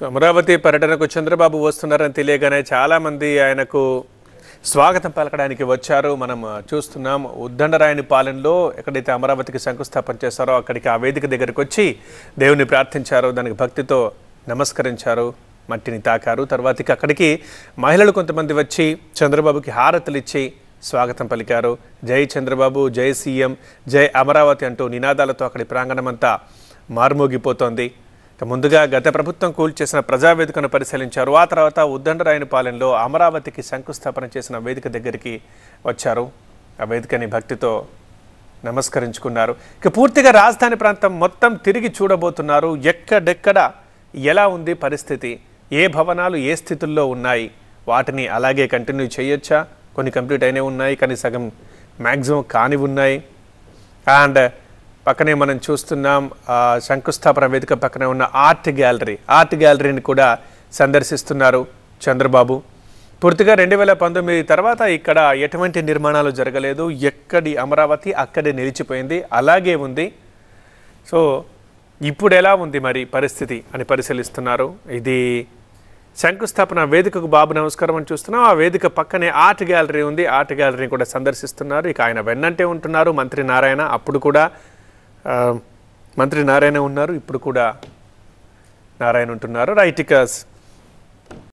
so Amaravati పర్యటనకు చంద్రబాబు వస్తున్నారని తెలియగానే చాలామంది ఆయనకు స్వాగతం పలకడానికి వచ్చారు మనం చూస్తున్నాం ఉద్దండరాయని పాలెంలో ఎక్కడైతే అమరావతికి శంకుస్థాపన చేశారో అక్కడికి ఆ వేదిక దగ్గరికి వచ్చి దేవుని ప్రార్థించారు దానికి భక్తితో నమస్కరించారు మట్టిని తాకారు తర్వాతకి అక్కడికి మహిళలు కొంతమంది వచ్చి చంద్రబాబుకి హారతులు ఇచ్చి స్వాగతం పలికారు జై చంద్రబాబు జై సీఎం జై అమరావతి అంటూ నినాదాలతో అక్కడి ప్రాంగణమంతా మార్మోగిపోతోంది ముందుగా గత ప్రభుత్వం కూల్చేసిన ప్రజావేదికను పరిశీలించారు ఆ తర్వాత ఉద్దండరాయని పాలెంలో అమరావతికి శంకుస్థాపన చేసిన వేదిక దగ్గరికి వచ్చారు ఆ వేదికని భక్తితో నమస్కరించుకున్నారు ఇక పూర్తిగా రాజధాని ప్రాంతం మొత్తం తిరిగి చూడబోతున్నారు ఎక్కడెక్కడ ఎలా ఉంది పరిస్థితి ఏ భవనాలు ఏ స్థితుల్లో ఉన్నాయి వాటిని అలాగే కంటిన్యూ చేయొచ్చా కొన్ని కంప్లీట్ అయినవి ఉన్నాయి కానీ సగం మ్యాక్సిమం కాని ఉన్నాయి అండ్ పక్కనే మనం చూస్తున్నాం శంకుస్థాపన వేదిక పక్కనే ఉన్న ఆర్ట్ గ్యాలరీ ఆర్ట్ గ్యాలరీని కూడా సందర్శిస్తున్నారు చంద్రబాబు పూర్తిగా రెండు వేల పంతొమ్మిది తర్వాత ఇక్కడ ఎటువంటి నిర్మాణాలు జరగలేదు ఎక్కడి అమరావతి అక్కడే నిలిచిపోయింది అలాగే ఉంది సో ఇప్పుడు ఎలా ఉంది మరి పరిస్థితి అని పరిశీలిస్తున్నారు ఇది శంకుస్థాపన వేదికకు బాబు నమస్కారం అని చూస్తున్నాం ఆ వేదిక పక్కనే ఆర్ట్ గ్యాలరీ ఉంది ఆర్ట్ గ్యాలరీని కూడా సందర్శిస్తున్నారు ఇక ఆయన వెన్నంటే ఉంటున్నారు మంత్రి నారాయణ అప్పుడు కూడా మంత్రి నారాయణ ఉన్నారు ఇప్పుడు కూడా నారాయణ ఉంటున్నారు రైట్ ఇక